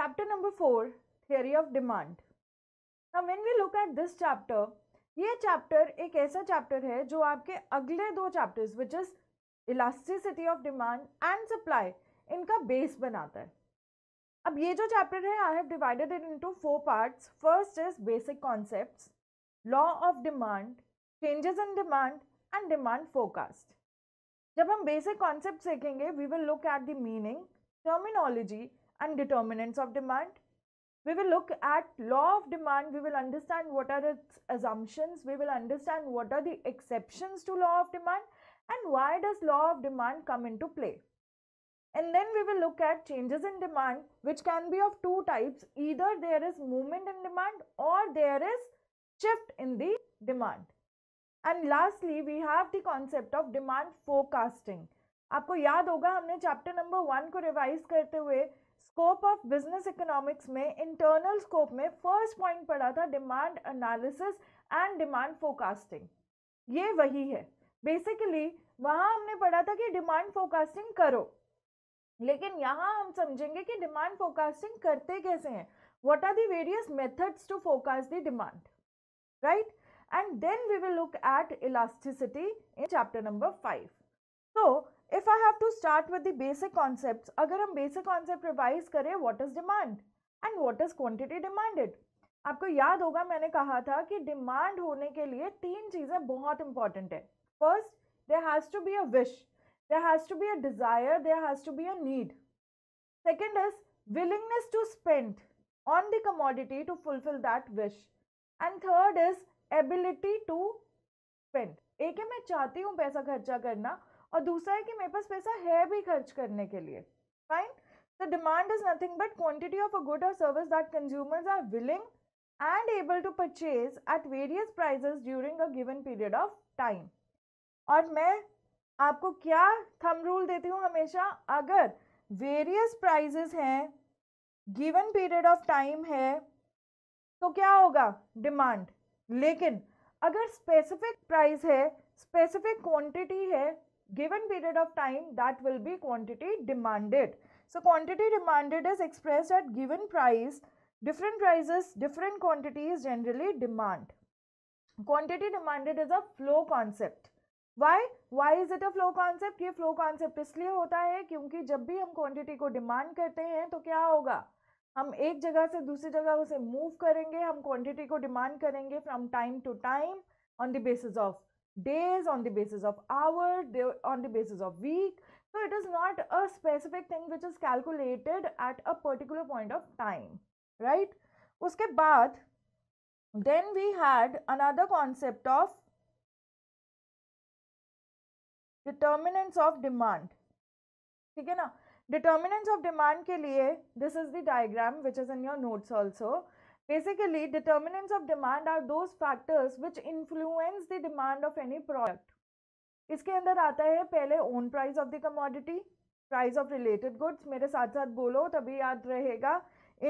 Chapter number 4 Theory of Demand. Now, when we look at this chapter, ये chapter एक ऐसा chapter है जो आपके अगले दो chapters which is elasticity of demand and supply इनका base बनाता है अब ये जो chapter है I have divided it into four parts first is basic concepts law of demand changes in demand and demand forecast जब हम बेसिक कॉन्सेप्ट देखेंगे we will look at the meaning terminology and determinants of demand. We will look at law of demand, we will understand what are its assumptions, we will understand what are the exceptions to law of demand and why does law of demand come into play. And then we will look at changes in demand which can be of two types, either there is movement in demand or there is shift in the demand. And lastly, we have the concept of demand forecasting. आपको याद होगा हमने chapter number one को revise करते हुए scope of business economics में internal scope में first point पढ़ा था demand analysis and demand forecasting ये वही है बेसिकली वहाँ हमने पढ़ा था कि डिमांड फोकास्टिंग करो लेकिन यहाँ हम समझेंगे कि डिमांड फोकास्टिंग करते कैसे हैं what are the various methods to forecast the demand right and then we will look at elasticity in chapter number five so if I have to start with the basic concept अगर हम basic concept revise करें what is demand and what is quantity demanded आपको याद होगा मैंने कहा था कि डिमांड होने के लिए तीन चीज़ें बहुत इंपॉर्टेंट है first there has to be a wish there has to be a desire there has to be a need second is willingness to spend on the commodity to fulfil that wish and third is ability to spend एक है मैं चाहती हूँ पैसा खर्चा करना और दूसरा है कि मेरे पास पैसा है भी खर्च करने के लिए fine the demand is nothing but quantity of a good और service that consumers are willing and able to purchase at various prices during a given period of time और मैं आपको क्या थम रूल देती हूँ हमेशा अगर वेरियस प्राइजेस हैं गिवन पीरियड ऑफ टाइम है तो क्या होगा डिमांड लेकिन अगर स्पेसिफिक प्राइस है स्पेसिफिक क्वांटिटी है given period of time that will be quantity demanded. So quantity demanded is expressed at given price, different prices, different quantities generally demand. Quantity demanded is a flow concept. why why is it a flow concept ye flow concept isliye hota hai kyunki jab bhi hum quantity ko demand karte hain to kya hoga हम एक जगह से दूसरी जगह उसे move करेंगे हम quantity को डिमांड करेंगे from time to time on the basis of days, on the basis of hour, on the basis of week. So it is not a specific thing which is calculated at a particular point of time, right? Uske baad, then we had another concept of determinants of demand. ठीक है ना Determinants of demand के लिए this is the diagram which is in your notes also. Basically, determinants of demand are those factors which influence the demand of any product. इसके अंदर आता है पहले own price of the commodity price of related goods मेरे साथ साथ बोलो तभी याद रहेगा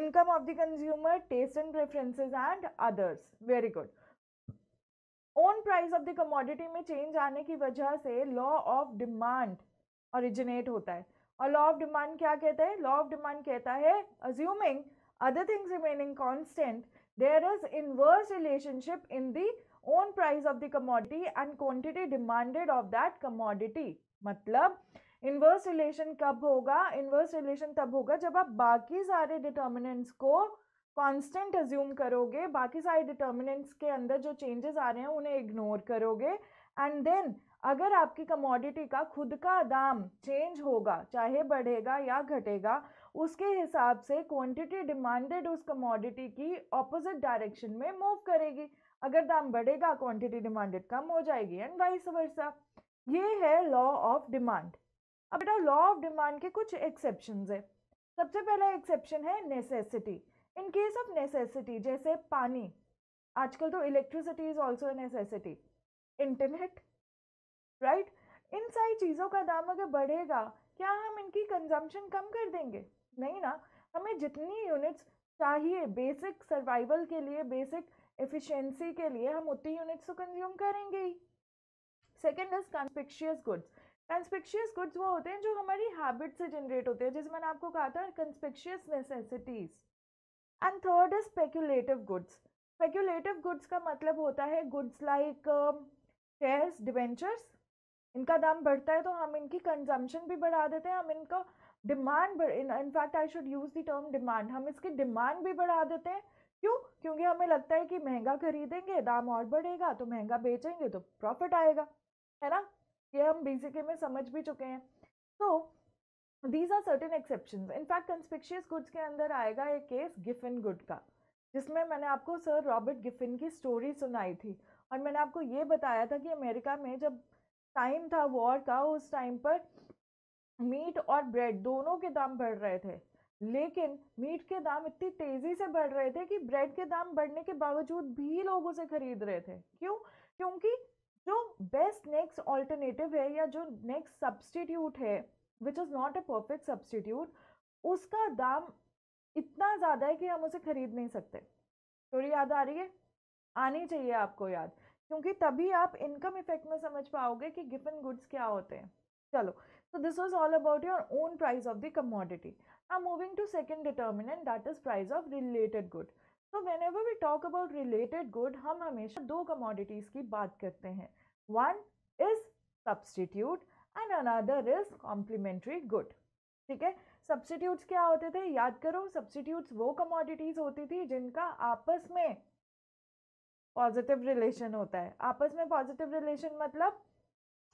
income of the consumer taste and preferences and others very good own price of the commodity में चेंज आने की वजह से लॉ ऑफ डिमांड ओरिजिनेट होता है और लॉ ऑफ डिमांड क्या कहता है लॉ ऑफ डिमांड कहता है assuming other things remaining constant, there is inverse relationship in the own price of the commodity and quantity demanded of that commodity. मतलब inverse relation कब होगा Inverse relation तब होगा जब आप बाकी सारे determinants को कांस्टेंट अज्यूम करोगे बाकी सारे डिटर्मिनेंट्स के अंदर जो चेंजेस आ रहे हैं उन्हें इग्नोर करोगे एंड देन अगर आपकी कमोडिटी का खुद का दाम चेंज होगा चाहे बढ़ेगा या घटेगा उसके हिसाब से क्वांटिटी डिमांडेड उस कमोडिटी की ऑपोजिट डायरेक्शन में मूव करेगी अगर दाम बढ़ेगा क्वांटिटी डिमांडेड कम हो जाएगी एंड वाइस वर्सा ये है लॉ ऑफ डिमांड अब बेटा लॉ ऑफ डिमांड के कुछ एक्सेप्शन है सबसे पहला एक्सेप्शन है necessity in case of necessity जैसे पानी आजकल तो electricity is also a necessity internet right इन सारी चीज़ों का दाम अगर बढ़ेगा क्या हम इनकी कंजम्पशन कम कर देंगे नहीं ना हमें जितनी यूनिट्स चाहिए बेसिक सर्वाइवल के लिए बेसिक एफिशिएंसी के लिए हम उतनी यूनिट्स तो कंज्यूम करेंगे ही second is conspicuous goods conspicuous goods वो होते हैं जो हमारी हैबिट से जनरेट होते हैं जैसे मैंने आपको कहा था conspicuous necessities and third is speculative goods speculative goods का मतलब होता है गुड्स लाइक शेयर्स डिवेंचर्स इनका दाम बढ़ता है तो हम इनकी कंजम्पशन भी बढ़ा देते हैं हम इनका demand in fact I should use the term demand हम इसकी डिमांड भी बढ़ा देते हैं क्यों क्योंकि हमें लगता है कि महंगा खरीदेंगे दाम और बढ़ेगा तो महंगा बेचेंगे तो प्रॉफिट आएगा है ना ये हम बेसिकली में समझ भी चुके हैं तो these are certain exception in fact conspicuous goods के अंदर आएगा एक केस गिफिन गुड का जिसमें मैंने आपको सर रॉबर्ट गिफिन की स्टोरी सुनाई थी और मैंने आपको ये बताया था कि अमेरिका में जब टाइम था वॉर का उस टाइम पर मीट और ब्रेड दोनों के दाम बढ़ रहे थे लेकिन मीट के दाम इतनी तेज़ी से बढ़ रहे थे कि ब्रेड के दाम बढ़ने के बावजूद भी लोग उसे खरीद रहे थे क्यों क्योंकि जो बेस्ट नेक्स्ट ऑल्टरनेटिव है या जो नेक्स्ट सब्सटीट्यूट है which is not a perfect substitute उसका दाम इतना ज़्यादा है कि हम उसे खरीद नहीं सकते थोड़ी याद आ रही है आनी चाहिए आपको याद क्योंकि तभी आप इनकम इफेक्ट में समझ पाओगे कि गिफिन गुड्स क्या होते हैं चलो So this was all about your own price of the commodity. Now moving to second determinant that is price of related good. So whenever we talk about related good हम हमेशा दो commodities की बात करते हैं One is substitute and another is complementary good. ठीक है substitutes क्या होते थे याद करो सब्सटीट्यूट्स वो कमोडिटीज होती थी जिनका आपस में पॉजिटिव रिलेशन होता है आपस में पॉजिटिव रिलेशन मतलब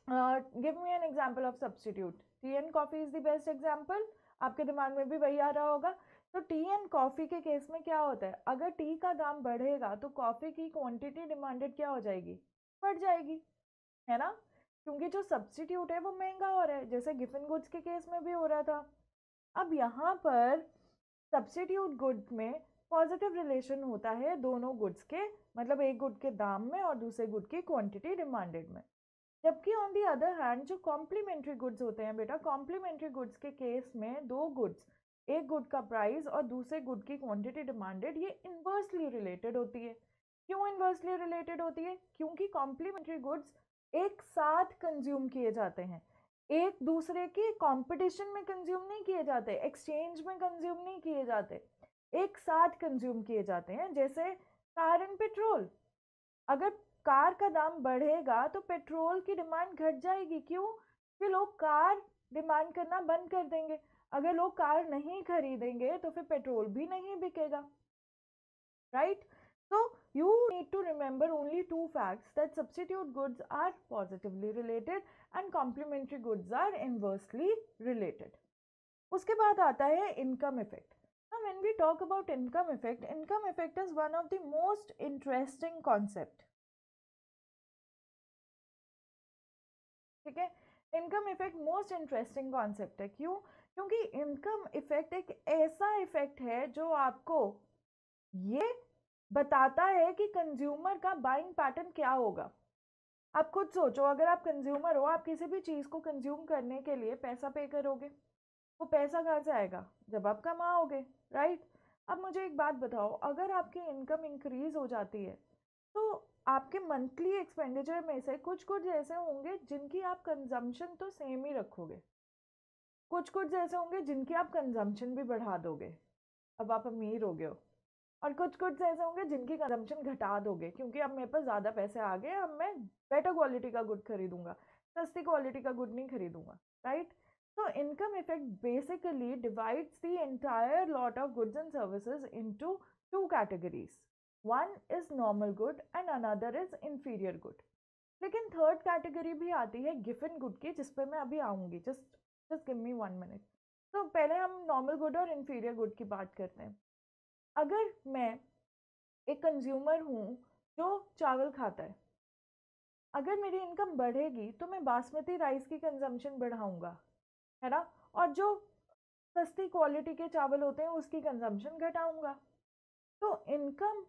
give me an example of substitute tea and coffee is the best example आपके दिमाग में भी वही आ रहा होगा तो टी एंड कॉफ़ी के केस में क्या होता है अगर टी का दाम बढ़ेगा तो कॉफ़ी की क्वांटिटी डिमांडेड क्या हो जाएगी बढ़ जाएगी है ना क्योंकि जो सब्सिट्यूट है वो महंगा हो रहा है जैसे गिफिन गुड्स के केस में भी हो रहा था अब यहाँ पर सब्सिट्यूट गुड्स में पॉजिटिव रिलेशन होता है दोनों गुड्स के मतलब एक गुड के दाम में और दूसरे गुड की क्वांटिटी डिमांडेड में जबकि ऑन दी अदर हैंड जो कॉम्प्लीमेंट्री गुड्स होते हैं बेटा कॉम्प्लीमेंट्री गुड्स के केस में दो गुड्स एक गुड का प्राइस और दूसरे गुड की क्वांटिटी डिमांडेड ये इन्वर्सली रिलेटेड होती है क्यों इन्वर्सली रिलेटेड होती है क्योंकि कॉम्प्लीमेंट्री गुड्स एक साथ कंज्यूम किए जाते हैं एक दूसरे के कॉम्पिटिशन में कंज्यूम नहीं किए जाते एक्सचेंज में कंज्यूम नहीं किए जाते एक साथ कंज्यूम किए जाते हैं जैसे कार एंड पेट्रोल अगर कार का दाम बढ़ेगा तो पेट्रोल की डिमांड घट जाएगी क्यों फिर लोग कार डिमांड करना बंद कर देंगे अगर लोग कार नहीं खरीदेंगे तो फिर पेट्रोल भी नहीं बिकेगा right so you need to remember only two facts that substitute goods are positively related and complementary goods are inversely related उसके बाद आता है income effect when we talk about income effect income effect is one of the most interesting concept ठीक है income effect most interesting concept है क्यों क्योंकि income effect एक ऐसा इफेक्ट है जो आपको ये बताता है कि कंज्यूमर का बाइंग पैटर्न क्या होगा आप खुद सोचो अगर आप कंज्यूमर हो आप किसी भी चीज़ को कंज्यूम करने के लिए पैसा पे करोगे वो तो पैसा कहाँ से आएगा जब आप कमाओगे राइट अब मुझे एक बात बताओ अगर आपकी इनकम इंक्रीज़ हो जाती है तो आपके मंथली एक्सपेंडिचर में से कुछ कुछ ऐसे होंगे जिनकी आप कंजम्पशन तो सेम ही रखोगे कुछ कुछ ऐसे होंगे जिनकी आप कंजम्पशन भी बढ़ा दोगे अब आप अमीर हो गए हो और कुछ कुछ ऐसे होंगे जिनकी कंजम्पशन घटा दोगे क्योंकि अब मेरे पास ज़्यादा पैसे आ गए अब मैं बेटर क्वालिटी का गुड खरीदूंगा सस्ती क्वालिटी का गुड नहीं खरीदूंगा राइट तो income effect basically divides the entire lot of goods and services into two categories one is normal good and another is inferior good लेकिन थर्ड कैटेगरी भी आती है गिफिन गुड की जिस पर मैं अभी आऊँगी just just give me one minute तो पहले हम नॉर्मल गुड और इन्फीरियर गुड की बात करते हैं अगर मैं एक कंज्यूमर हूँ जो चावल खाता है अगर मेरी इनकम बढ़ेगी तो मैं बासमती राइस की कंजम्पशन बढ़ाऊँगा है ना और जो सस्ती क्वालिटी के चावल होते हैं उसकी कंजम्पशन घटाऊँगा तो इनकम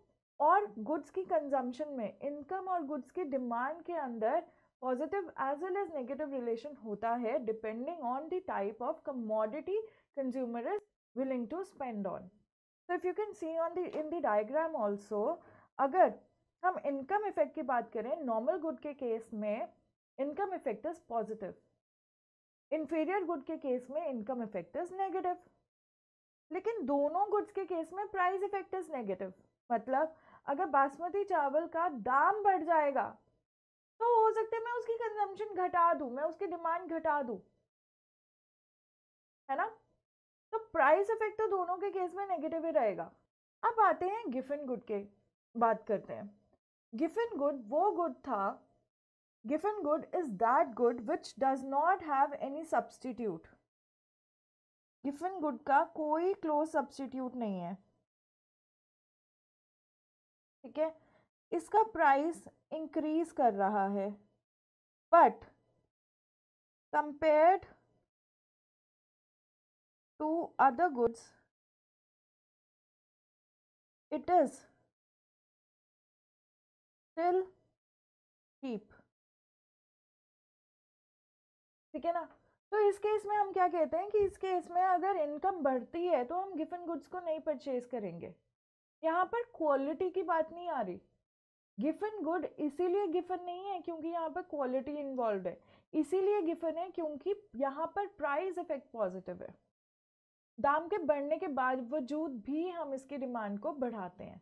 और गुड्स की कंजम्पशन में इनकम और गुड्स की डिमांड के अंदर positive as well as negative relation होता है depending on the type of commodity consumer is willing to spend on so if you can see on the in the diagram also अगर हम income effect की बात करें normal good के case में income effect is positive inferior good के case में income effect is negative लेकिन दोनों गुड्स के केस में प्राइज इफेक्ट इज नेगेटिव मतलब अगर बासमती चावल का दाम बढ़ जाएगा तो हो सकता है मैं उसकी कंजम्पशन घटा दूँ मैं उसकी डिमांड घटा दूँ है ना तो प्राइस इफेक्ट तो दोनों के केस में नेगेटिव ही रहेगा अब आते हैं गिफिन गुड के बात करते हैं गिफिन गुड वो गुड था Giffen good is that good which does not have any substitute Giffen good का कोई क्लोज सब्सटीट्यूट नहीं है ठीक है इसका प्राइस इंक्रीज कर रहा है but compared to other goods it is still cheap ठीक है ना तो इस केस में हम क्या कहते हैं कि इस केस में अगर इनकम बढ़ती है तो हम गिफन गुड्स को नहीं परचेज करेंगे यहाँ पर क्वालिटी की बात नहीं आ रही गिफन गुड इसीलिए गिफन नहीं है क्योंकि यहाँ पर क्वालिटी इन्वॉल्व है इसीलिए गिफन है क्योंकि यहाँ पर प्राइस इफेक्ट पॉजिटिव है दाम के बढ़ने के बावजूद भी हम इसकी डिमांड को बढ़ाते हैं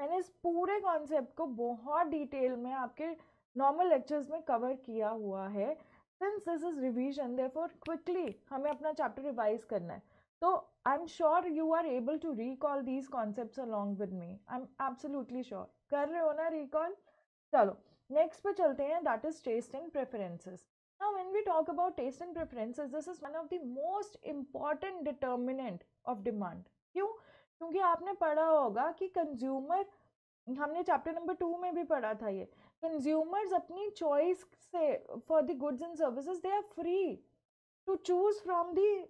मैंने इस पूरे कॉन्सेप्ट को बहुत डिटेल में आपके नॉर्मल लेक्चर्स में कवर किया हुआ है since this is revision there quickly हमें अपना चैप्टर रिवाइज करना है So I'm sure you are able to recall these concepts along with me. I'm absolutely sure. कर रहे हो recall? चलो next पे चलते हैं that is taste and preferences. Now when we talk about taste and preferences, this is one of the most important determinant of demand. क्यों? क्योंकि आपने पढ़ा होगा कि consumer. हमने number two में भी पढ़ा था ये Consumers अपनी choice से for the goods and services they are free to choose from the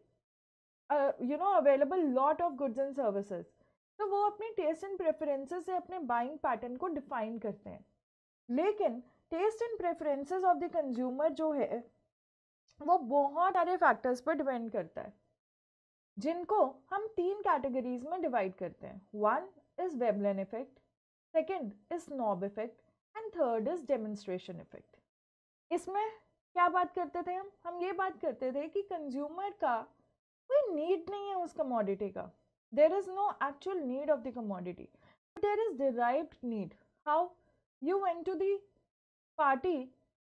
you know available lot of goods and services तो वो अपने टेस्ट एंड प्रेफरेंसेस से अपने बाइंग पैटर्न को डिफाइन करते हैं लेकिन taste and preferences of the consumer जो है वो बहुत सारे फैक्टर्स पर डिपेंड करता है जिनको हम तीन कैटेगरीज में डिवाइड करते हैं one is Veblen effect second is snob effect and third is demonstration effect इसमें क्या बात करते थे हम हम ये बात करते थे कि कंज्यूमर का कोई नीड नहीं है उस कमोडिटी का there is no actual need of the commodity there is derived need how you went to the party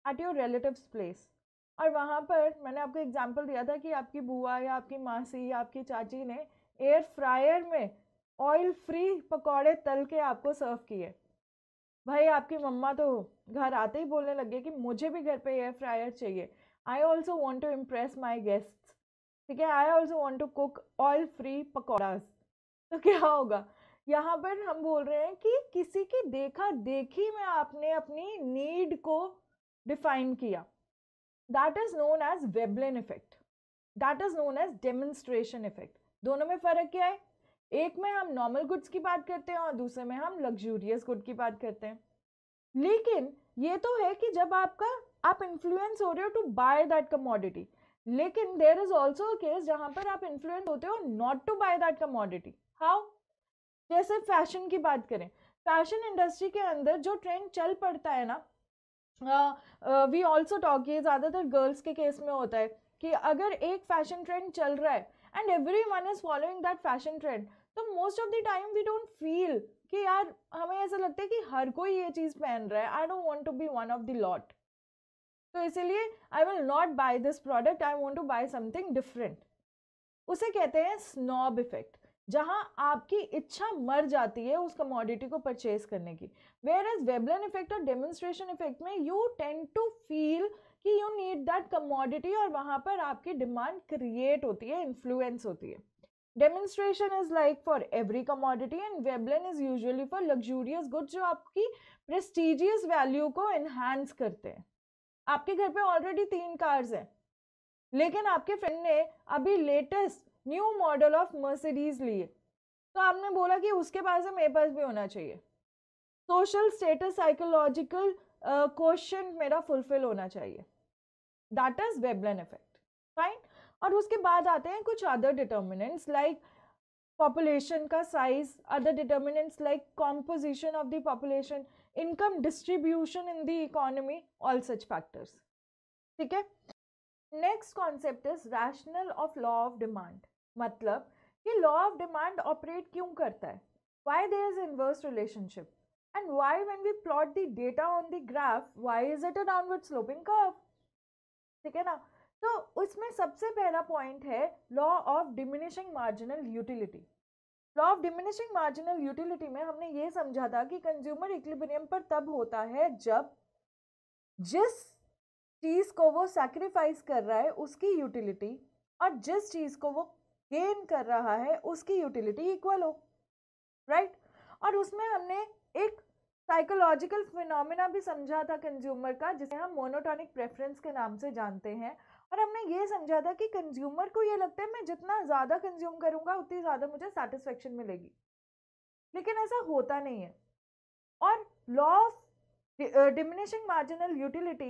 at your relatives place और वहाँ पर मैंने आपको एग्जाम्पल दिया था कि आपकी बुआ या आपकी मासी या आपकी चाची ने एयर फ्रायर में ऑयल फ्री पकौड़े तल के आपको सर्व किए भाई आपकी मम्मा तो घर आते ही बोलने लगे कि मुझे भी घर पे एयर फ्रायर चाहिए I also want to impress my guest ठीक है I also want to cook oil free pakoras तो क्या होगा यहाँ पर हम बोल रहे हैं कि किसी की देखा देखी में आपने अपनी नीड को डिफाइन किया that is known as Veblen effect that is known as demonstration effect दोनों में फ़र्क क्या है एक में हम नॉर्मल गुड्स की बात करते हैं और दूसरे में हम लग्जूरियस गुड की बात करते हैं लेकिन ये तो है कि जब आपका आप इन्फ्लुएंस हो रहे हो टू बाय दैट कमोडिटी लेकिन देर इज ऑल्सो केस जहां पर आप इन्फ्लुएंस होते हो not to buy that commodity how जैसे फैशन की बात करें फैशन इंडस्ट्री के अंदर जो ट्रेंड चल पड़ता है ना वी ऑल्सो टॉक ये ज़्यादातर गर्ल्स के केस में होता है कि अगर एक फैशन ट्रेंड चल रहा है and everyone is following that fashion trend तो most of the time we don't feel कि यार हमें ऐसा लगता है कि हर कोई ये चीज़ पहन रहा है I don't want to be one of the lot तो इसीलिए I will not buy this product I want to buy something different उसे कहते हैं स्नॉब इफेक्ट जहाँ आपकी इच्छा मर जाती है उस कमोडिटी को परचेज करने की वेयर इज वेबलन इफेक्ट और डेमोन्स्ट्रेशन इफेक्ट में यू टेन टू फील कि यू नीड दैट कमोडिटी और वहाँ पर आपकी डिमांड क्रिएट होती है इन्फ्लुएंस होती है demonstration is like for every commodity and Veblen is usually for luxurious good जो आपकी प्रेस्टिजियस वैल्यू को इन्हांस करते हैं आपके घर पे ऑलरेडी तीन कार्स हैं लेकिन आपके फ्रेंड ने अभी latest new model of Mercedes लिए तो आपने बोला कि उसके पास है मेरे पास भी होना चाहिए सोशल स्टेटस साइकोलॉजिकल क्वेश्चन मेरा फुलफिल होना चाहिए that is Veblen effect fine और उसके बाद आते हैं कुछ अदर डिटर्मिनेंट्स लाइक पॉपुलेशन का size other determinants like composition of the population income distribution in the economy, all such factors ठीक है next concept is rational of law of demand मतलब कि लॉ ऑफ डिमांड ऑपरेट क्यों करता है why there is inverse relationship and why when we plot the data on the graph why is it a downward sloping curve ठीक है ना तो उसमें सबसे पहला पॉइंट है law of diminishing marginal utility law of diminishing marginal utility में हमने ये समझा था कि कंज्यूमर इक्विलिब्रियम पर तब होता है जब जिस चीज़ को वो सेक्रीफाइस कर रहा है उसकी यूटिलिटी और जिस चीज़ को वो गेन कर रहा है उसकी यूटिलिटी इक्वल हो राइट right? और उसमें हमने एक साइकोलॉजिकल फिनोमिना भी समझा था कंज्यूमर का जिसे हम मोनोटॉनिक प्रेफरेंस के नाम से जानते हैं और हमने ये समझा था कि कंज्यूमर को ये लगता है मैं जितना ज़्यादा कंज्यूम करूँगा उतनी ज़्यादा मुझे सेटिस्फेक्शन मिलेगी लेकिन ऐसा होता नहीं है और law of diminishing marginal utility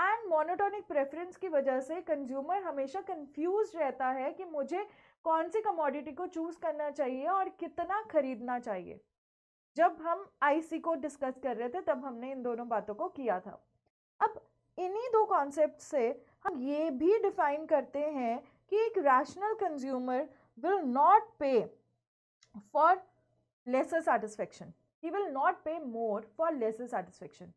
and monotonic preference की वजह से कंज्यूमर हमेशा कंफ्यूज रहता है कि मुझे कौन सी कमोडिटी को चूज़ करना चाहिए और कितना खरीदना चाहिए जब हम आईसी को डिस्कस कर रहे थे तब हमने इन दोनों बातों को किया था अब इन्हीं दो कॉन्सेप्ट से हम ये भी डिफाइन करते हैं कि एक rational consumer will not pay for lesser satisfaction he will not pay more for lesser satisfaction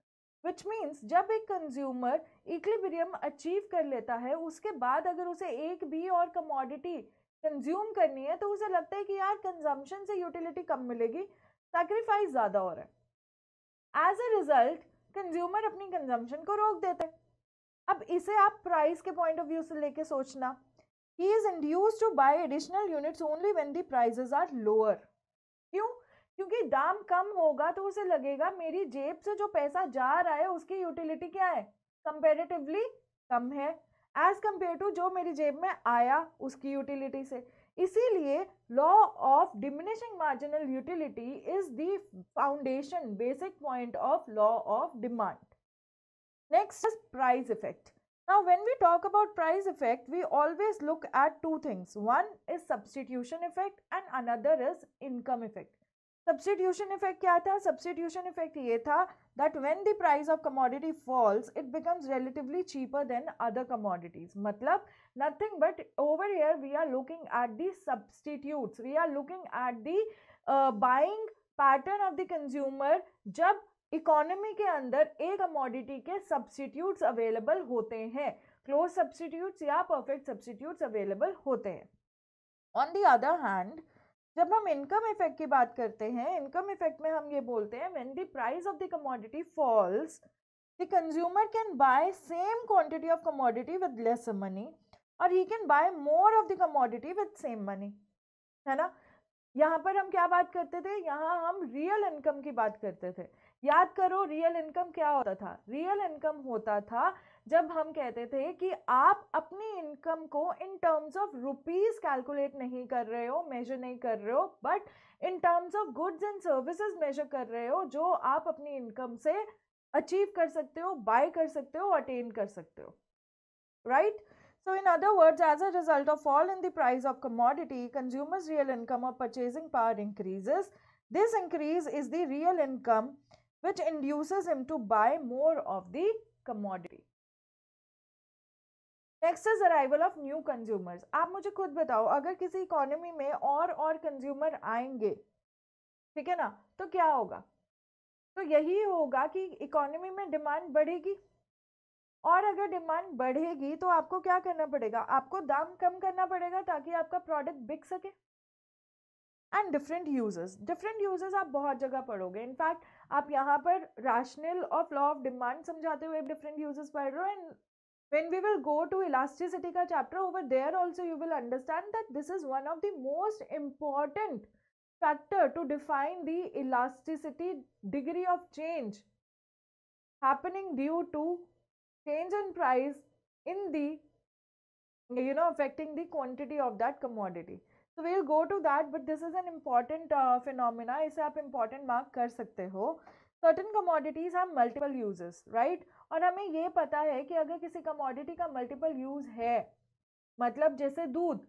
which means जब एक कंज्यूमर इक्लिबरियम अचीव कर लेता है उसके बाद अगर उसे एक भी और कमोडिटी कंज्यूम करनी है तो उसे लगता है कि यार कंजम्पशन से यूटिलिटी कम मिलेगी सेक्रीफाइस ज़्यादा हो रहा है एज अ रिजल्ट कंज्यूमर अपनी कंजम्पशन को रोक देते है अब इसे आप प्राइस के पॉइंट ऑफ व्यू से लेके सोचना ही is induce to buy additional units only when the prices are lower क्यों क्योंकि दाम कम होगा तो उसे लगेगा मेरी जेब से जो पैसा जा रहा है उसकी यूटिलिटी क्या है कंपेरेटिवली कम है एज कम्पेयर टू जो मेरी जेब में आया उसकी यूटिलिटी से इसीलिए law of diminishing marginal utility is the foundation basic point of law of demand next is price effect now when we talk about price effect we always look at two things one is substitution effect and another is income effect substitution effect क्या था substitution effect ये था that when the price of commodity falls it becomes relatively cheaper than other commodities मतलब nothing but over here we are looking at the substitutes we are looking at the buying pattern of the consumer जब economy के अंदर एक commodity के substitutes available होते हैं close substitutes या perfect substitutes available होते हैं ऑन दी अदर हैंड जब हम इनकम इफेक्ट की बात करते हैं इनकम इफेक्ट में हम ये बोलते हैं when the price of the commodity falls the consumer can buy same quantity of commodity with less money और he can buy more of the commodity with same money है ना यहाँ पर हम क्या बात करते थे यहाँ हम रियल इनकम की बात करते थे याद करो रियल इनकम क्या होता था रियल इनकम होता था जब हम कहते थे कि आप अपनी इनकम को in terms of rupees calculate नहीं कर रहे हो मेजर नहीं कर रहे हो but in terms of goods and services measure कर रहे हो जो आप अपनी इनकम से अचीव कर सकते हो बाय कर सकते हो अटेन कर सकते हो right so in other words as a result of all in the price of commodity consumers real income और purchasing power increases this increase is the real income which induces him to buy more of the commodity next is arrival of new consumers आप मुझे खुद बताओ अगर किसी economy में और और कंज्यूमर आएंगे ठीक है ना तो क्या होगा तो यही होगा कि इकोनॉमी में डिमांड बढ़ेगी और अगर डिमांड बढ़ेगी तो आपको क्या करना पड़ेगा आपको दाम कम करना पड़ेगा ताकि आपका प्रोडक्ट बिक सके and different uses different uses आप बहुत जगह पढ़ोगे इनफैक्ट आप यहाँ पर राशनल और लॉ ऑफ डिमांड समझाते हुए डिफरेंट यूजर्स पढ़ रहे हो and when we will go to elasticity ka chapter over there also you will understand that this is one of the most important factor to define the elasticity degree of change happening due to change in price in the you know affecting the quantity of that commodity so we'll go to that but this is an important uh, phenomena इसे आप important mark कर सकते हो certain commodities हम multiple uses right और हमें ये पता है कि अगर किसी कमोडिटी का मल्टीपल यूज़ है मतलब जैसे दूध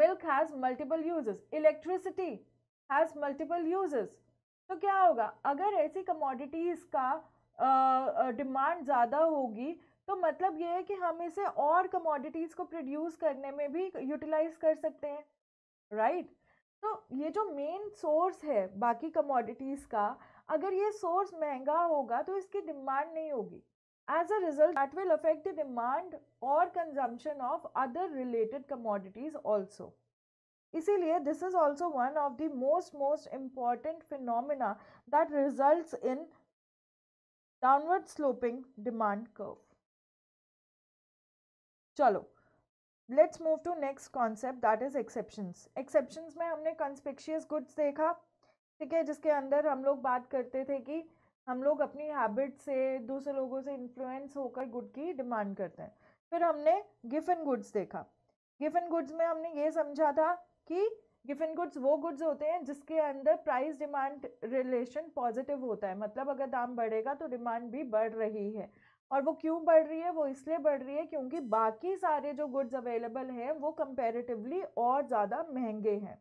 milk has multiple uses electricity has multiple uses तो क्या होगा अगर ऐसी कमोडिटीज़ का डिमांड uh, ज़्यादा होगी तो मतलब ये है कि हम इसे और कमोडिटीज़ को प्रोड्यूस करने में भी यूटिलाइज कर सकते हैं राइट right? तो ये जो मेन सोर्स है बाकी कमोडिटीज़ का अगर ये सोर्स महंगा होगा तो इसकी डिमांड नहीं होगी as a result that will affect the demand और consumption of other related commodities also इसीलिए this is also one of the most most important phenomena that result in downward sloping demand curve चलो let's move to next concept that is exceptions exceptions में हमने कंस्पेक्शियस goods देखा ठीक है जिसके अंदर हम लोग बात करते थे कि हम लोग अपनी हैबिट से दूसरे लोगों से इन्फ्लुएंस होकर गुड की डिमांड करते हैं फिर हमने एंड गुड्स देखा एंड गुड्स में हमने ये समझा था कि एंड गुड्स वो गुड्स होते हैं जिसके अंदर प्राइस डिमांड रिलेशन पॉजिटिव होता है मतलब अगर दाम बढ़ेगा तो डिमांड भी बढ़ रही है और वो क्यों बढ़ रही है वो इसलिए बढ़ रही है क्योंकि बाकी सारे जो गुड्स अवेलेबल हैं वो कंपेरेटिवली और ज़्यादा महंगे हैं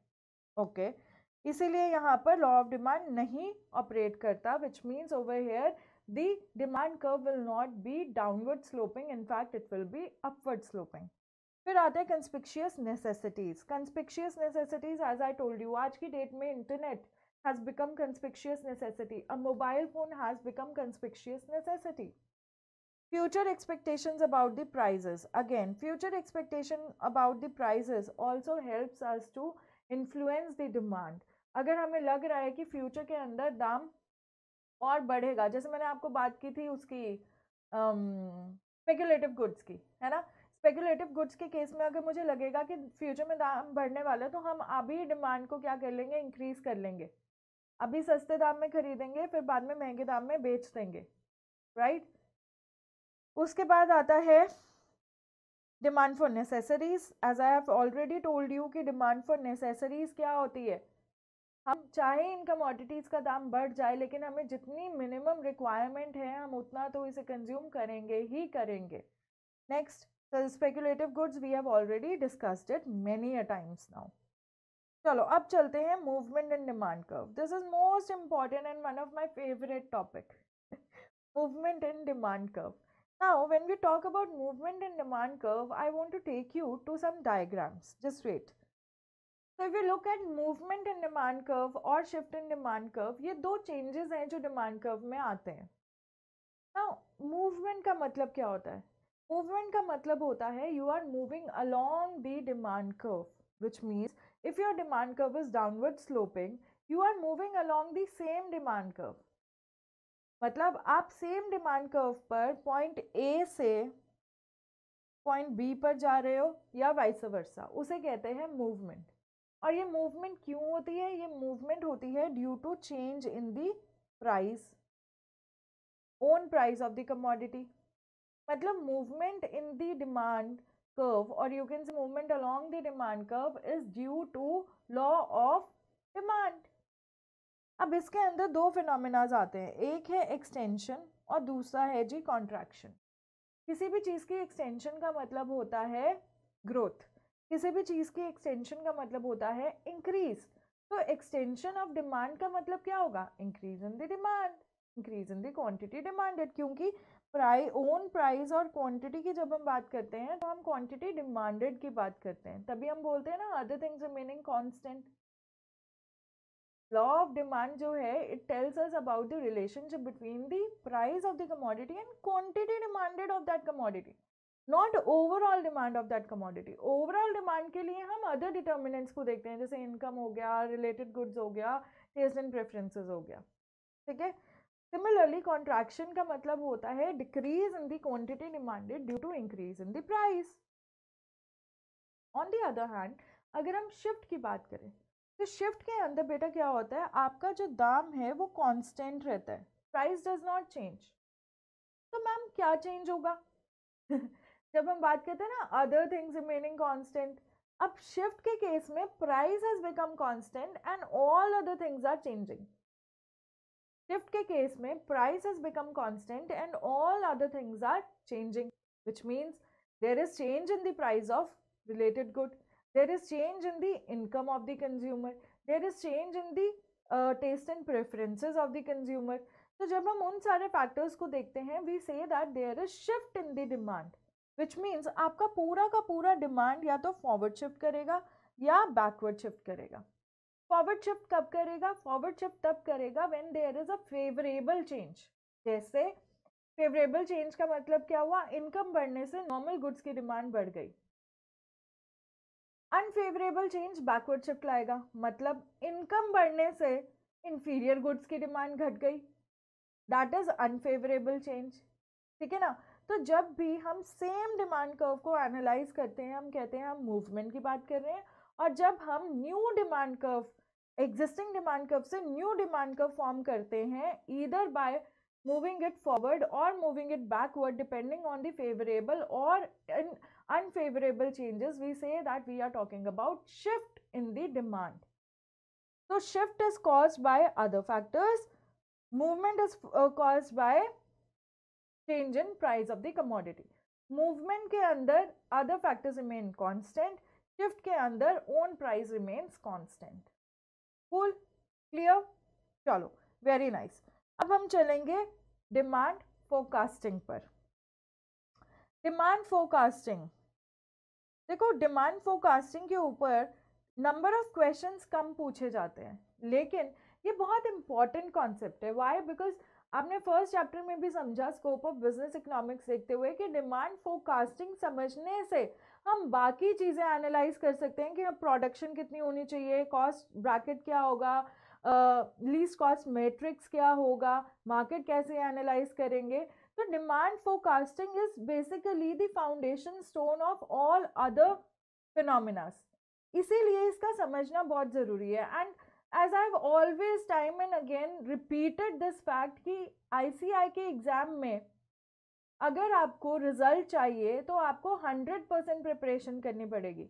ओके okay. इसीलिए यहाँ पर लॉ ऑफ डिमांड नहीं ऑपरेट करता which means over here the demand curve will not be downward sloping in fact it will be upward sloping फिर आते हैं conspicuous necessities conspicuous necessities as I told you आज की date में internet has become conspicuous necessity a mobile phone has become conspicuous necessity future expectations about the prices again future expectation about the prices also helps us to influence the demand अगर हमें लग रहा है कि future के अंदर दाम और बढ़ेगा जैसे मैंने आपको बात की थी उसकी स्पेकुलेटिव गुड्स की है ना स्पेकुलेटिव गुड्स के केस में अगर मुझे लगेगा कि फ्यूचर में दाम बढ़ने वाला है तो हम अभी डिमांड को क्या कर लेंगे इंक्रीज़ कर लेंगे अभी सस्ते दाम में खरीदेंगे फिर बाद में महंगे दाम में बेच देंगे राइट उसके बाद आता है demand for necessaries as I have already told you कि डिमांड फॉर नेसेसरीज क्या होती है हम चाहे इन कमोडिटीज़ का दाम बढ़ जाए लेकिन हमें जितनी मिनिमम रिक्वायरमेंट है हम उतना तो इसे कंज्यूम करेंगे ही करेंगे next the speculative goods we have already discussed many a times now चलो अब चलते हैं movement and demand curve this is most important and one of my favourite topic movement and demand curve now when we talk about movement and demand curve I want to take you to some diagrams just wait So if you look at movement in demand curve और shift in demand curve ये दो changes हैं जो demand curve में आते हैं Now movement का मतलब क्या होता है Movement का मतलब होता है you are moving along the demand curve which means if your demand curve is downward sloping you are moving along the same demand curve मतलब आप सेम डिमांड कर्व पर पॉइंट ए से पॉइंट बी पर जा रहे हो या vice versa उसे कहते हैं मूवमेंट और ये मूवमेंट क्यों होती है ये मूवमेंट होती है due to change in the price own price of the commodity मतलब movement in the demand curve और you can see movement along the demand curve is due to law of demand अब इसके अंदर दो phenomenas आते हैं एक है एक्सटेंशन और दूसरा है जी कॉन्ट्रैक्शन किसी भी चीज़ की एक्सटेंशन का मतलब होता है ग्रोथ किसी भी चीज़ की एक्सटेंशन का मतलब होता है इंक्रीज तो एक्सटेंशन ऑफ डिमांड का मतलब क्या होगा increase in the demand increase in the quantity demanded क्योंकि प्राई ओन प्राइस और क्वांटिटी की जब हम बात करते हैं तो हम क्वांटिटी डिमांडेड की बात करते हैं तभी हम बोलते हैं ना other things remaining constant law of demand जो है it tells us about the relationship between the price of the commodity and quantity demanded of that commodity not overall demand of that commodity overall demand के लिए हम other determinants को देखते हैं जैसे income हो गया रिलेटेड गुड्स हो गया टेस्ट एंड प्रेफरेंसेज हो गया ठीक है सिमिलरली कॉन्ट्रैक्शन का मतलब होता है decrease in the quantity demanded due to increase in the price on the other hand अगर हम शिफ्ट की बात करें तो शिफ्ट के अंदर बेटा क्या होता है आपका जो दाम है वो कॉन्स्टेंट रहता है प्राइस डज नॉट चेंज तो मैम क्या चेंज होगा जब हम बात करते हैं ना अदर थिंग्स रिमेनिंग कॉन्स्टेंट अब शिफ्ट के केस में price has become constant and all other things are changing shift के केस में price has become constant and all other things are changing which means there is change in the price of related good there is change in the income of the consumer there is change in the taste and preferences of the consumer तो जब हम उन सारे factors को देखते हैं we से that there is shift in the demand which means आपका पूरा का पूरा डिमांड या तो फॉरवर्ड शिफ्ट करेगा या बैकवर्ड शिफ्ट करेगा फॉरवर्ड शिफ्ट कब करेगा फॉरवर्ड शिफ्ट तब करेगा when there is a favourable change जैसे फेवरेबल चेंज का मतलब क्या हुआ इनकम बढ़ने से नॉर्मल गुड्स की डिमांड बढ़ गई अनफेवरेबल चेंज बैकवर्ड शिफ्ट लाएगा मतलब इनकम बढ़ने से इन्फीरियर गुड्स की डिमांड घट गई दैट इज अनफेवरेबल चेंज ठीक है ना तो जब भी हम सेम डिमांड कर्व को एनालाइज करते हैं हम कहते हैं हम मूवमेंट की बात कर रहे हैं और जब हम new demand curve existing demand curve से न्यू डिमांड कर्व फॉर्म करते हैं either by moving it forward और moving it backward depending on the favourable और अनफेवरेबल चेंजेस वी से that we are talking about shift in the demand तो shift is cause by other factors movement is cause by change in price of the commodity movement के अंदर other factors remain constant shift के अंदर own price remains constant full clear चलो very nice अब हम चलेंगे demand forecasting पर demand forecasting देखो डिमांड फोरकास्टिंग के ऊपर नंबर ऑफ क्वेश्चंस कम पूछे जाते हैं लेकिन ये बहुत इंपॉर्टेंट कॉन्सेप्ट है वाई बिकॉज आपने फर्स्ट चैप्टर में भी समझा स्कोप ऑफ बिजनेस इकोनॉमिक्स देखते हुए कि डिमांड फोरकास्टिंग समझने से हम बाकी चीज़ें एनालाइज कर सकते हैं कि प्रोडक्शन कितनी होनी चाहिए कॉस्ट ब्रैकेट क्या होगा लीस्ट कॉस्ट मैट्रिक्स क्या होगा मार्केट कैसे एनालाइज करेंगे तो demand forecasting is basically the foundation stone of all other phenomenas इसीलिए इसका समझना बहुत ज़रूरी है and as I have always time and again repeated this fact कि आई के एग्ज़ाम में अगर आपको रिजल्ट चाहिए तो आपको हंड्रेड परसेंट प्रिपरेशन करनी पड़ेगी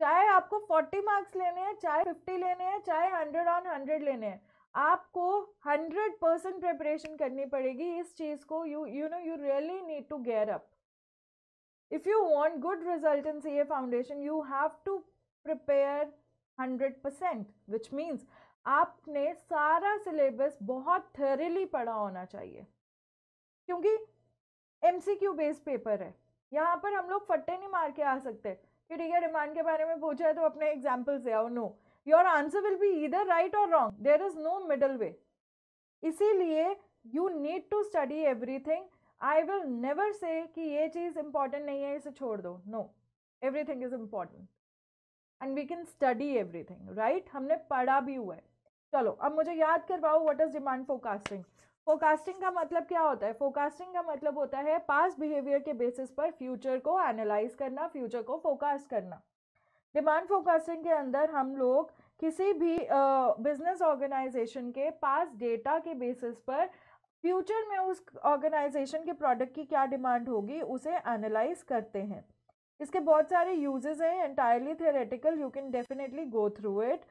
चाहे आपको फोर्टी मार्क्स लेने हैं चाहे फिफ्टी लेने हैं चाहे हंड्रेड ऑन हंड्रेड लेने हैं आपको हंड्रेड परसेंट प्रिपरेशन करनी पड़ेगी इस चीज़ को you you know you really need to gear up if you want good result in C A foundation you have to prepare hundred percent which means आपने सारा सिलेबस बहुत थरेली पढ़ा होना चाहिए क्योंकि M C Q based paper है यहाँ पर हम लोग फट्टे नहीं मार के आ सकते कि ठीक है डिमांड के बारे में पूछा है तो अपने एग्जाम्पल से आओ know your answer will be either right और wrong there is no middle way इसीलिए you need to study everything I will never say कि ये चीज़ इम्पॉर्टेंट नहीं है इसे छोड़ दो no everything is important and we can study everything right हमने पढ़ा भी हुआ है चलो अब मुझे याद करवाओ what is demand forecasting forecasting का मतलब क्या होता है फोकास्टिंग का मतलब होता है पास्ट बिहेवियर के बेसिस पर फ्यूचर को एनालाइज करना फ्यूचर को फोकास्ट करना डिमांड फोकास्टिंग के अंदर हम लोग किसी भी बिजनेस uh, ऑर्गेनाइजेशन के पास डेटा के बेसिस पर फ्यूचर में उस ऑर्गेनाइजेशन के प्रोडक्ट की क्या डिमांड होगी उसे एनालाइज करते हैं इसके बहुत सारे यूजेस हैं entirely theoretical you can definitely go through it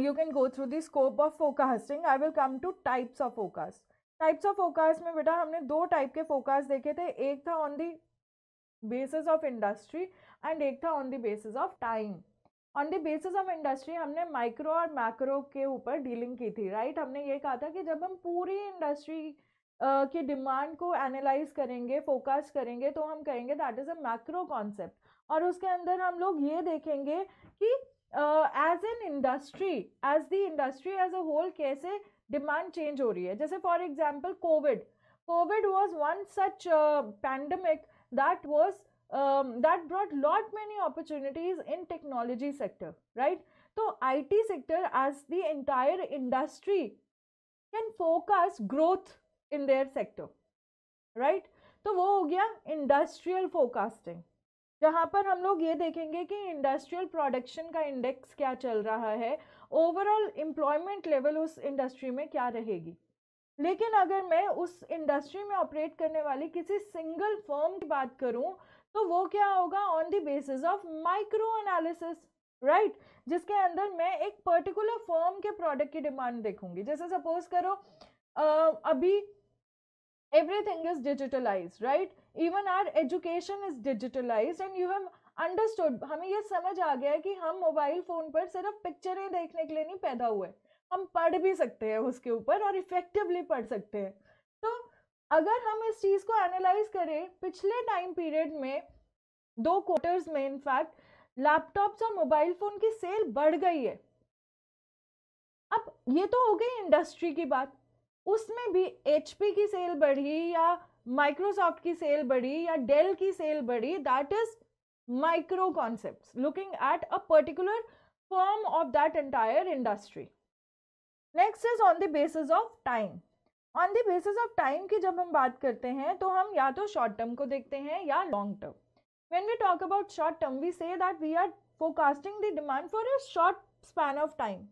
you can go through the scope of forecasting I will come to types of forecast types of forecast में बेटा हमने दो टाइप के फोकास्ट देखे थे एक था on the basis of industry and एक था on the basis of time on the basis of industry हमने माइक्रो और मैक्रो के ऊपर डीलिंग की थी राइट right? हमने ये कहा था कि जब हम पूरी इंडस्ट्री के डिमांड को एनालाइज करेंगे फोकस करेंगे तो हम कहेंगे that is a macro concept और उसके अंदर हम लोग ये देखेंगे कि as an industry as the industry as a whole कैसे डिमांड चेंज हो रही है जैसे for example COVID COVID was one such pandemic that was that brought lot many opportunities in technology sector right तो I T sector as the entire industry can focus growth in their sector right तो वो हो गया industrial forecasting जहाँ पर हम लोग ये देखेंगे कि इंडस्ट्रियल प्रोडक्शन का इंडेक्स क्या चल रहा है ओवरऑल एम्प्लॉयमेंट लेवल उस इंडस्ट्री में क्या रहेगी लेकिन अगर मैं उस इंडस्ट्री में ऑपरेट करने वाली किसी सिंगल फर्म की बात करूं तो वो क्या होगा on the basis of micro analysis right जिसके अंदर मैं एक पर्टिकुलर फर्म के प्रोडक्ट की डिमांड देखूंगी जैसे सपोज करो आ, अभी everything is digitalized right even our education is digitalized and you have understood हमें ये समझ आ गया है कि हम मोबाइल फ़ोन पर सिर्फ पिक्चरें देखने के लिए नहीं पैदा हुए हम पढ़ भी सकते हैं उसके ऊपर और इफ़ेक्टिवली पढ़ सकते हैं तो अगर हम इस चीज़ को एनालाइज करें पिछले टाइम पीरियड में दो क्वार्टर्स में इनफैक्ट लैपटॉप्स और मोबाइल फ़ोन की सेल बढ़ गई है अब ये तो हो गई इंडस्ट्री की बात उसमें भी एच की सेल बढ़ी या माइक्रोसॉफ्ट की सेल बढ़ी या डेल की सेल बढ़ी that is micro concept looking at a particular form of that entire industry next is on the basis of time on the basis of time की जब हम बात करते हैं तो हम या तो शॉर्ट टर्म को देखते हैं या long term when we talk about short term we से that we are forecasting the demand for a short span of time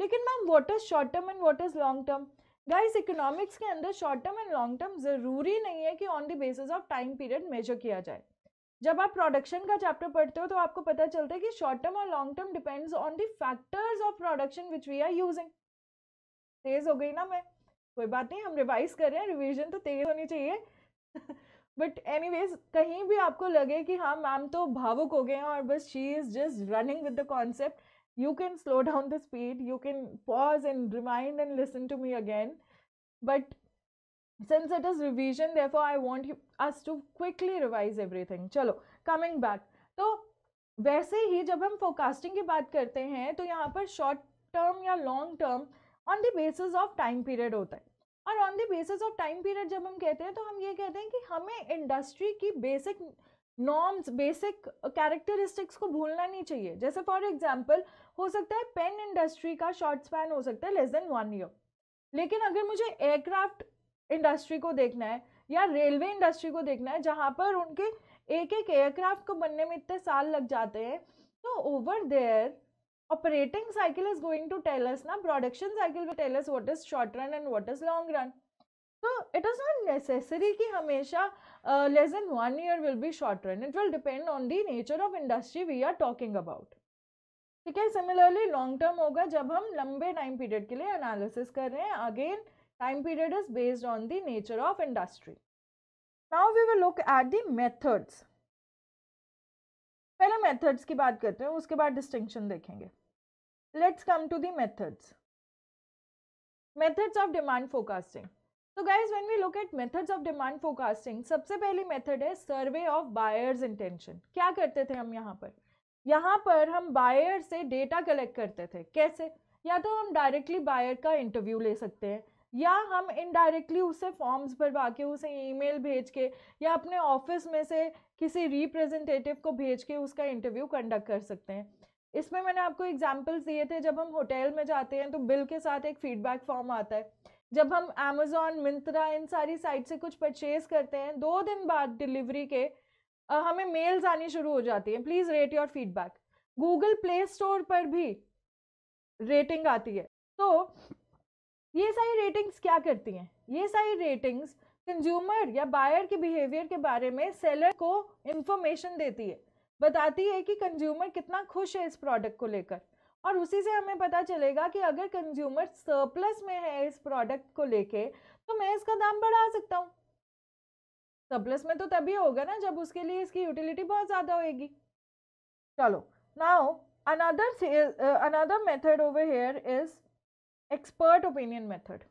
लेकिन ma'am what is short term and what is long term guys economics के अंदर short term and long term ज़रूरी नहीं है कि on the basis of time period measure किया जाए जब आप प्रोडक्शन का चैप्टर पढ़ते हो तो आपको पता चलता है कि शॉर्ट टर्म और long term depends on the factors of production which we are using तेज हो गई ना मैं कोई बात नहीं हम रिवाइज कर रहे हैं रिविजन तो तेज होनी चाहिए बट एनी कहीं भी आपको लगे कि हाँ मैम तो भावुक हो गए हैं और बस she is just running with the concept you can slow down the speed you can pause and remind and listen to me again but since it is revision therefore i want you, us to quickly revise everything chalo coming back so वैसे ही जब हम forecasting की बात करते हैं तो यहाँ पर शॉर्ट टर्म या long term on the basis of time period होता है और on the basis of time period जब हम कहते हैं तो हम ये कहते हैं कि हमें इंडस्ट्री की बेसिक नॉर्म्स बेसिक कैरेक्टरिस्टिक्स को भूलना नहीं चाहिए जैसे फॉर एग्जाम्पल हो सकता है पेन इंडस्ट्री का शॉर्ट स्पैन हो सकता है लेस देन वन ईयर लेकिन अगर मुझे एयरक्राफ्ट इंडस्ट्री को देखना है या रेलवे इंडस्ट्री को देखना है जहाँ पर उनके एक एक एयरक्राफ्ट को बनने में इतने साल लग जाते हैं तो over there operating cycle is going to tailors ना production cycle cycle will what is short run and what is long run तो इट इज़ नॉट नेसेसरी कि हमेशा less than one year will be short run it will depend on the nature of industry we are talking about ठीक है similarly long term होगा जब हम लंबे time period के लिए एनालिसिस कर रहे हैं again time period is based on the nature of industry now we will look at the methods पहले मेथड्स की बात करते हैं उसके बाद डिस्टिंक्शन देखेंगे let's come to the methods methods of demand forecasting तो guys when we look at methods of demand forecasting सबसे पहली मेथड है सर्वे ऑफ बायर्स इंटेंशन क्या करते थे हम यहाँ पर यहाँ पर हम बायर से डेटा कलेक्ट करते थे कैसे या तो हम डायरेक्टली बायर का इंटरव्यू ले सकते हैं या हम इनडायरेक्टली उसे फॉर्म्स भरवा के उसे ईमेल भेज के या अपने ऑफिस में से किसी रिप्रेजेंटेटिव को भेज के उसका इंटरव्यू कंडक्ट कर सकते हैं इसमें मैंने आपको एग्जाम्पल्स दिए थे जब हम होटल में जाते हैं तो बिल के साथ एक फीडबैक फॉर्म आता है जब हम अमेजोन मिंत्रा इन सारी साइट से कुछ परचेज करते हैं दो दिन बाद डिलीवरी के आ, हमें मेल्स आनी शुरू हो जाती हैं please rate your feedback Google Play Store पर भी रेटिंग आती है तो ये सारी रेटिंग्स क्या करती हैं ये सारी रेटिंग्स कंज्यूमर या बायर के बिहेवियर के बारे में सेलर को इंफॉर्मेशन देती है बताती है कि कंज्यूमर कितना खुश है इस प्रोडक्ट को लेकर और उसी से हमें पता चलेगा कि अगर कंज्यूमर सरप्लस में है इस प्रोडक्ट को लेके तो मैं इसका दाम बढ़ा सकता हूँ सरप्लस में तो तभी होगा ना जब उसके लिए इसकी यूटिलिटी बहुत ज़्यादा होगी चलो now another another method over here is expert opinion method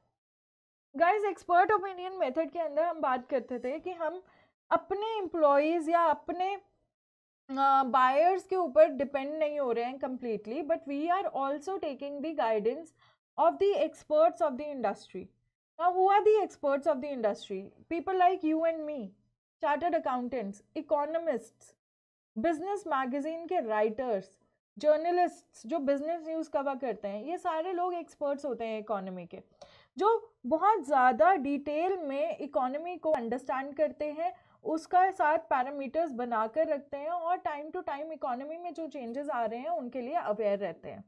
guys expert opinion method के अंदर हम बात करते थे कि हम अपने एम्प्लॉयज़ या अपने बायर्स के ऊपर डिपेंड नहीं हो रहे हैं completely but we are also taking the guidance of the experts of the industry ना who are the experts of the industry people like you and me chart accountants economists business magazine के writers journalist जो business news cover करते हैं ये सारे लोग experts होते हैं इकोनॉमी के जो बहुत ज़्यादा डिटेल में इकोनॉमी को अंडरस्टैंड करते हैं उसका साथ पैरामीटर्स बना कर रखते हैं और टाइम टू टाइम इकोनॉमी में जो चेंजेस आ रहे हैं उनके लिए अवेयर रहते हैं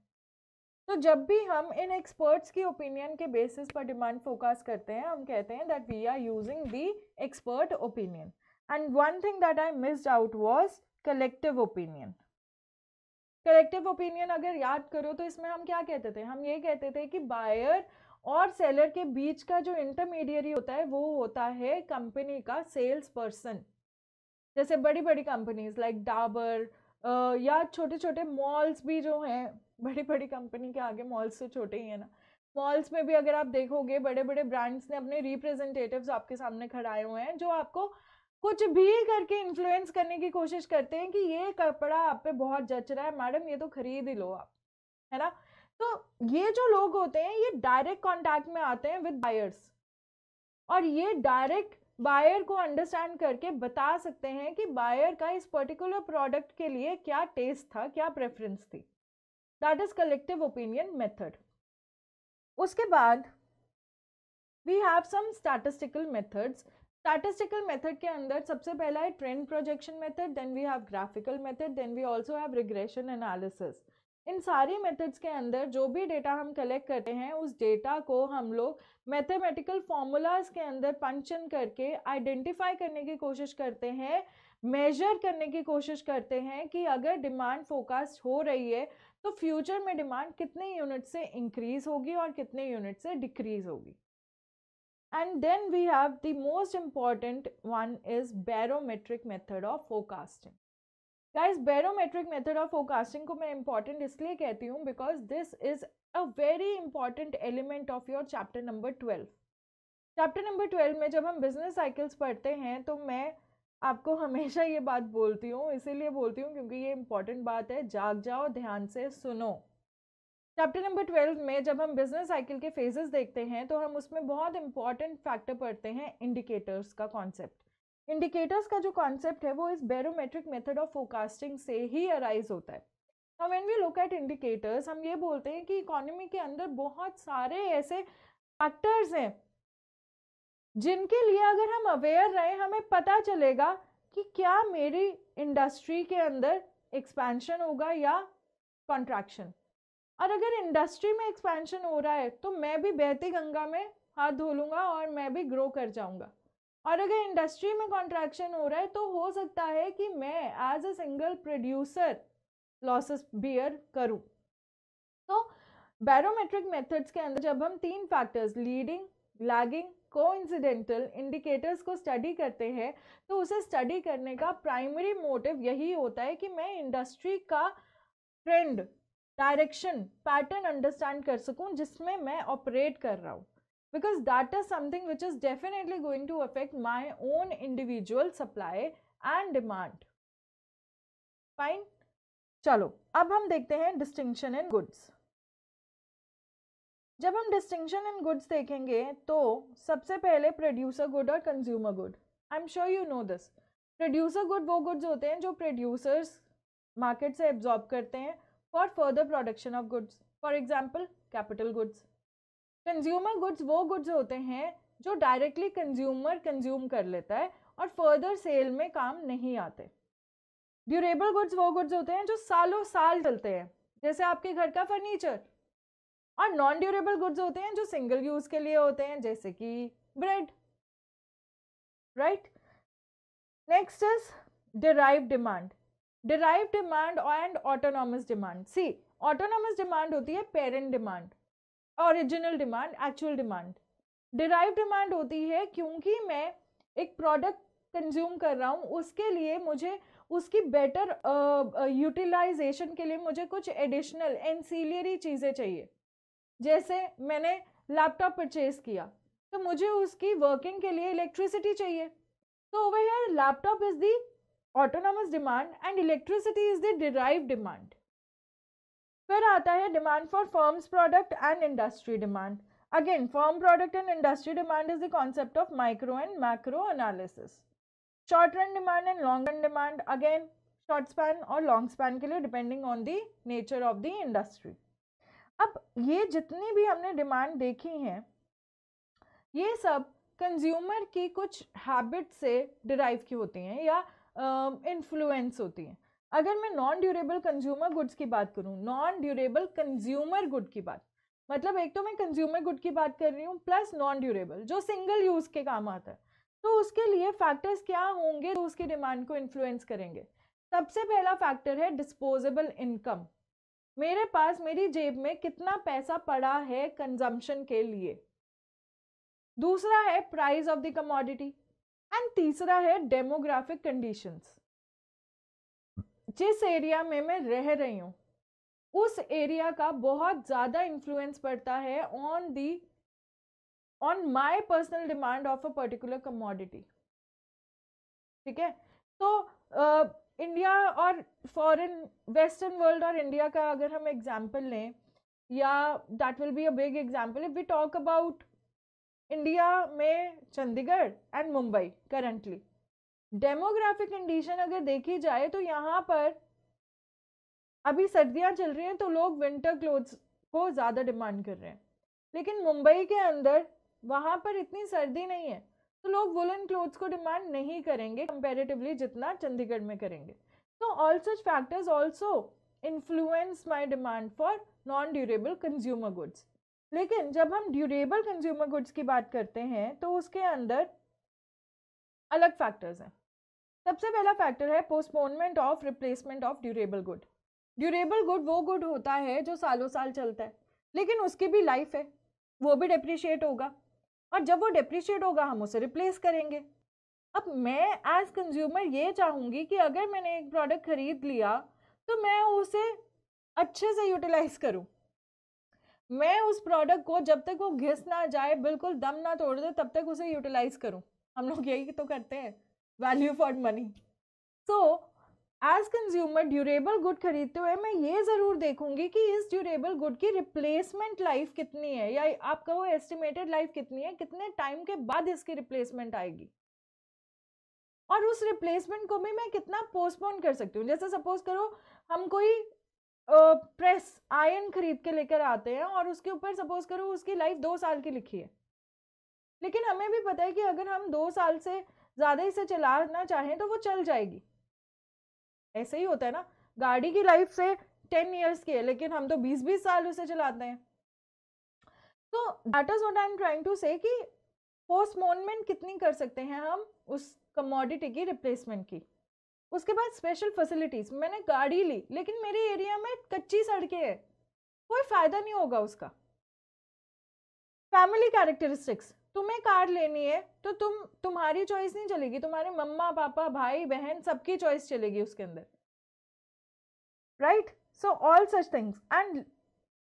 तो जब भी हम इन एक्सपर्ट्स की ओपिनियन के बेसिस पर डिमांड फोकस करते हैं हम कहते हैं that we are using the expert opinion and one thing that I missed out was collective opinion collective opinion अगर याद करो तो इसमें हम क्या कहते थे हम ये कहते थे कि बायर और सेलर के बीच का जो इंटरमीडियरी होता है वो होता है कंपनी का सेल्स पर्सन जैसे बड़ी बड़ी कंपनीज लाइक डाबर या छोटे छोटे मॉल्स भी जो हैं बड़ी बड़ी कंपनी के आगे मॉल्स तो छोटे ही हैं ना मॉल्स में भी अगर आप देखोगे बड़े बड़े ब्रांड्स ने अपने रिप्रेजेंटेटिव्स आपके सामने खड़ाए हुए हैं जो आपको कुछ भी करके इन्फ्लुएंस करने की कोशिश करते हैं कि ये कपड़ा आप पे बहुत जच रहा है मैडम ये तो खरीद ही लो आप है ना तो ये जो लोग होते हैं ये डायरेक्ट कांटेक्ट में आते हैं विद बायर्स और ये डायरेक्ट बायर को अंडरस्टैंड करके बता सकते हैं कि बायर का इस पर्टिकुलर प्रोडक्ट के लिए क्या टेस्ट था क्या प्रेफरेंस थी that is collective opinion method उसके बाद we have some statistical methods statistical method के अंदर सबसे पहला है trend projection method then we have graphical method then we also have regression analysis इन सारी मेथड्स के अंदर जो भी डेटा हम कलेक्ट करते हैं उस डेटा को हम लोग मैथमेटिकल फॉर्मूलाज के अंदर पंचन करके आइडेंटिफाई करने की कोशिश करते हैं मेजर करने की कोशिश करते हैं कि अगर डिमांड फोकास्ट हो रही है तो फ्यूचर में डिमांड कितने यूनिट से इंक्रीज होगी और कितने यूनिट से डिक्रीज होगी and then we have the most important one is barometric method of forecasting guys barometric method of forecasting को मैं इंपॉर्टेंट इसलिए कहती हूँ because this is a very important element of your chapter number twelve chapter number twelve में जब हम business cycles पढ़ते हैं तो मैं आपको हमेशा ये बात बोलती हूँ इसीलिए बोलती हूँ क्योंकि ये इंपॉर्टेंट बात है जाग जाओ ध्यान से सुनो चैप्टर नंबर ट्वेल्व में जब हम बिजनेस साइकिल के फेजेस देखते हैं तो हम उसमें बहुत इंपॉर्टेंट फैक्टर पढ़ते हैं इंडिकेटर्स का कॉन्सेप्ट इंडिकेटर्स का जो कॉन्सेप्ट है वो इस बैरोमेट्रिक मेथड ऑफ फोकास्टिंग से ही अराइज होता है हम when we look at indicators हम ये बोलते हैं कि इकोनॉमी के अंदर बहुत सारे ऐसे फैक्टर्स हैं जिनके लिए अगर हम अवेयर रहें हमें पता चलेगा कि क्या मेरी इंडस्ट्री के अंदर एक्सपेंशन होगा या कॉन्ट्रैक्शन और अगर इंडस्ट्री में एक्सपेंशन हो रहा है तो मैं भी बहती गंगा में हाथ धो लूँगा और मैं भी ग्रो कर जाऊँगा और अगर इंडस्ट्री में कॉन्ट्रैक्शन हो रहा है तो हो सकता है कि मैं as a single producer losses bear करूं तो बैरोमेट्रिक मेथड्स के अंदर जब हम तीन factors leading lagging coincidental indicators को स्टडी करते हैं तो उसे स्टडी करने का प्राइमरी मोटिव यही होता है कि मैं इंडस्ट्री का ट्रेंड डायरेक्शन पैटर्न अंडरस्टैंड कर सकूं जिसमें मैं ऑपरेट कर रहा हूं because that is something which is definitely going to affect my own individual supply and demand fine चलो अब हम देखते हैं डिस्टिंक्शन इन गुड्स जब हम डिस्टिंक्शन इन गुड्स देखेंगे तो सबसे पहले प्रोड्यूसर गुड और consumer good I am sure you know this producer good वो गुड्स होते हैं जो प्रोड्यूसर्स मार्केट से एब्जॉर्ब करते हैं for further production of goods for example capital goods consumer goods वो गुड्स होते हैं जो डायरेक्टली कंज्यूमर कंज्यूम कर लेता है और फर्दर सेल में काम नहीं आते ड्यूरेबल गुड्स वो गुड्स होते हैं जो सालों साल चलते हैं जैसे आपके घर का फर्नीचर और नॉन ड्यूरेबल गुड्स होते हैं जो सिंगल यूज़ के लिए होते हैं जैसे कि bread right next is derive demand derive demand and autonomous demand see autonomous demand होती है parent demand original demand actual demand derive demand होती है क्योंकि मैं एक प्रोडक्ट कंज्यूम कर रहा हूँ उसके लिए मुझे उसकी बेटर यूटिलाइजेशन uh, के लिए मुझे कुछ एडिशनल एनसीलियरी चीज़ें चाहिए जैसे मैंने लैपटॉप परचेज किया तो मुझे उसकी वर्किंग के लिए इलेक्ट्रिसिटी चाहिए तो over here laptop is the autonomous demand and electricity is the derive demand फिर आता है demand for firm's product and industry demand again firm product and industry demand is the concept of micro and macro analysis short run demand and long run demand again short span और long span के लिए depending on the nature of the industry अब ये जितनी भी हमने demand देखी हैं ये सब कंज्यूमर की कुछ हैबिट से डिराइव की होती हैं या इन्फ्लुएंस uh, होती हैं अगर मैं नॉन ड्यूरेबल कंज्यूमर गुड्स की बात करूँ नॉन ड्यूरेबल कंज्यूमर गुड की बात मतलब एक तो मैं कंज्यूमर गुड की बात कर रही हूँ प्लस नॉन ड्यूरेबल जो सिंगल यूज़ के काम आता है तो उसके लिए फैक्टर्स क्या होंगे तो उसकी डिमांड को इन्फ्लुएंस करेंगे सबसे पहला फैक्टर है डिस्पोजेबल इनकम मेरे पास मेरी जेब में कितना पैसा पड़ा है कंजम्पशन के लिए दूसरा है price of the commodity and तीसरा है डेमोग्राफिक कंडीशंस जिस एरिया में मैं रह रही हूँ उस एरिया का बहुत ज़्यादा इन्फ्लुएंस पड़ता है on the on my personal demand of a particular commodity ठीक है तो इंडिया इंडिया और फॉरेन वेस्टर्न वर्ल्ड और इंडिया का अगर हम एग्जांपल लें या that will be a big example if we talk about India में Chandigarh and Mumbai currently demographic condition अगर देखी जाए तो यहाँ पर अभी सर्दियाँ चल रही हैं तो लोग विंटर क्लोथ्स को ज़्यादा डिमांड कर रहे हैं लेकिन मुंबई के अंदर वहाँ पर इतनी सर्दी नहीं है तो लोग वुलन क्लोथ्स को डिमांड नहीं करेंगे कंपेरेटिवली जितना चंडीगढ़ में करेंगे तो all such factors also influence my demand for non durable consumer goods लेकिन जब हम ड्यूरेबल कंज्यूमर गुड्स की बात करते हैं तो उसके अंदर अलग फैक्टर्स हैं सबसे पहला फैक्टर है postponement of replacement of durable good durable good वो गुड होता है जो सालों साल चलता है लेकिन उसकी भी लाइफ है वो भी डिप्रिशिएट होगा और जब वो डिप्रिशिएट होगा हम उसे रिप्लेस करेंगे अब मैं एज कंज्यूमर ये चाहूँगी कि अगर मैंने एक प्रोडक्ट ख़रीद लिया तो मैं उसे अच्छे से यूटिलाइज करूँ मैं उस प्रोडक्ट को जब तक वो घिस ना जाए बिल्कुल दम ना तोड़ दे तब तक उसे यूटिलाइज करूँ हम लोग यही तो करते हैं value for money so as consumer durable good खरीदते हुए मैं ये ज़रूर देखूंगी कि इस ड्यूरेबल गुड की रिप्लेसमेंट लाइफ कितनी है या आपका वो एस्टिमेटेड लाइफ कितनी है कितने टाइम के बाद इसकी रिप्लेसमेंट आएगी और उस रिप्लेसमेंट को भी मैं कितना पोस्टपोन कर सकती हूँ जैसे सपोज करो हम कोई प्रेस आयन खरीद के लेकर आते हैं और उसके ऊपर सपोज करो उसकी लाइफ दो साल की लिखी है लेकिन हमें भी पता है कि अगर हम दो साल से ज़्यादा इसे चलाना चाहें तो वो चल जाएगी ऐसे ही होता है ना गाड़ी की लाइफ से टेन ईयर्स की है लेकिन हम तो बीस बीस साल उसे चलाते हैं तो that is what I am trying to say कि पोस्टमोनमेंट कितनी कर सकते हैं हम उस कमोडिटी की रिप्लेसमेंट की उसके बाद स्पेशल फैसिलिटीज़ मैंने गाड़ी ली लेकिन मेरे एरिया में कच्ची सड़कें हैं कोई फ़ायदा नहीं होगा उसका फैमिली कैरेक्टरिस्टिक्स तुम्हें कार लेनी है तो तुम तुम्हारी चॉइस नहीं चलेगी तुम्हारे मम्मा पापा भाई बहन सबकी चॉइस चलेगी उसके अंदर right so all such things and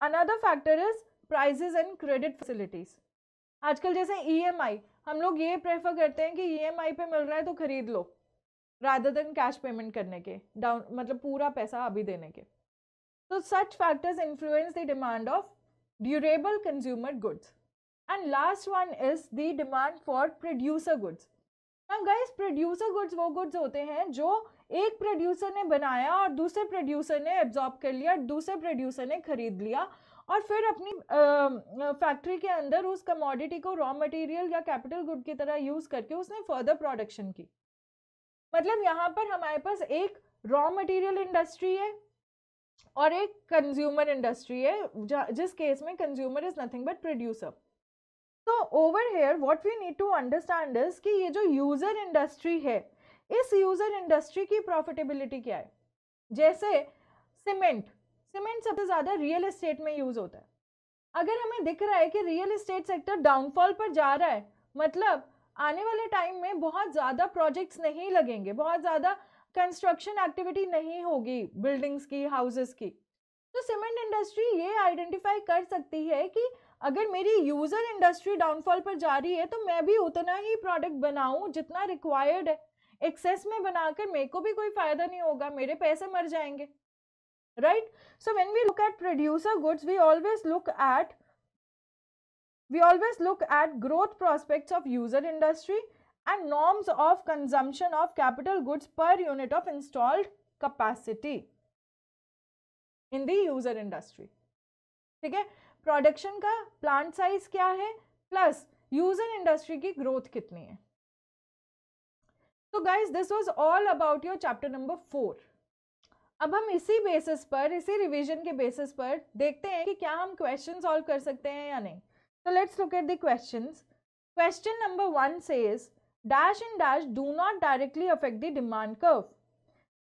another factor is prices and credit facilities आजकल जैसे ईएमआई e हम लोग ये प्रेफर करते हैं कि ईएमआई e पे मिल रहा है तो खरीद लो रादर देन कैश पेमेंट करने के डाउन मतलब पूरा पैसा अभी देने के तो such factors influence the demand of durable consumer goods and last one is the demand for producer goods हम गए प्रोड्यूसर गुड्स वो गुड्स होते हैं जो एक प्रोड्यूसर ने बनाया और दूसरे प्रोड्यूसर ने एब्जॉर्ब कर लिया दूसरे प्रोड्यूसर ने खरीद लिया और फिर अपनी फैक्ट्री के अंदर उस कमोडिटी को रॉ मटेरियल या कैपिटल गुड की तरह यूज़ करके उसने फर्दर प्रोडक्शन की मतलब यहाँ पर हमारे पास एक रॉ मटेरियल इंडस्ट्री है और एक कंज्यूमर इंडस्ट्री है जिस केस में consumer is nothing but producer तो over here what we need to understand is कि ये जो यूज़र इंडस्ट्री है इस यूज़र इंडस्ट्री की प्रॉफिटेबिलिटी क्या है जैसे सीमेंट सीमेंट सबसे ज़्यादा रियल इस्टेट में यूज़ होता है अगर हमें दिख रहा है कि रियल इस्टेट सेक्टर डाउनफॉल पर जा रहा है मतलब आने वाले टाइम में बहुत ज़्यादा प्रोजेक्ट्स नहीं लगेंगे बहुत ज़्यादा कंस्ट्रक्शन एक्टिविटी नहीं होगी बिल्डिंग्स की हाउसेस की तो सीमेंट इंडस्ट्री ये आइडेंटिफाई कर सकती है कि अगर मेरी यूज़र इंडस्ट्री डाउनफॉल पर जा रही है तो मैं भी उतना ही प्रोडक्ट बनाऊँ जितना रिक्वायर्ड है एक्सेस में बनाकर मेरे को भी कोई फ़ायदा नहीं होगा मेरे पैसे मर जाएंगे right so when we look at producer goods we always look at we always look at growth prospect of user industry and norms of consumption of capital goods per unit of installed capacity in the user industry ठीक है production का plant size क्या है plus use end industry की ग्रोथ कितनी है तो guys this was all about your chapter number four अब हम इसी बेसिस पर इसी रिवीजन के बेसिस पर देखते हैं कि क्या हम क्वेश्चन सॉल्व कर सकते हैं या नहीं तो let's look at the questions Question number one says dash and dash do not directly affect the demand curve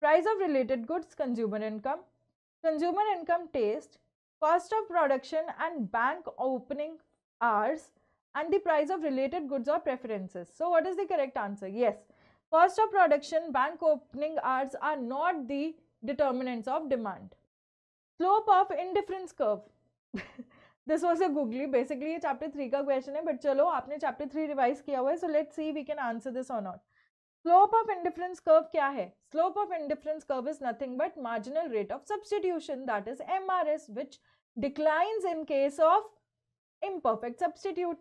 Price of related goods consumer income consumer income taste cost of production and bank opening hours and the price of related goods or preferences. So, what is the correct answer? Yes, cost of production, bank opening hours are not the determinants of demand. Slope of indifference curve. this was a googly basically a chapter 3 question है but chalo, chapter 3 revise kiya so let's see if we can answer this or not. Slope of indifference curve क्या है slope of indifference curve is nothing but marginal rate of substitution that is M R S which declines in case of imperfect substitute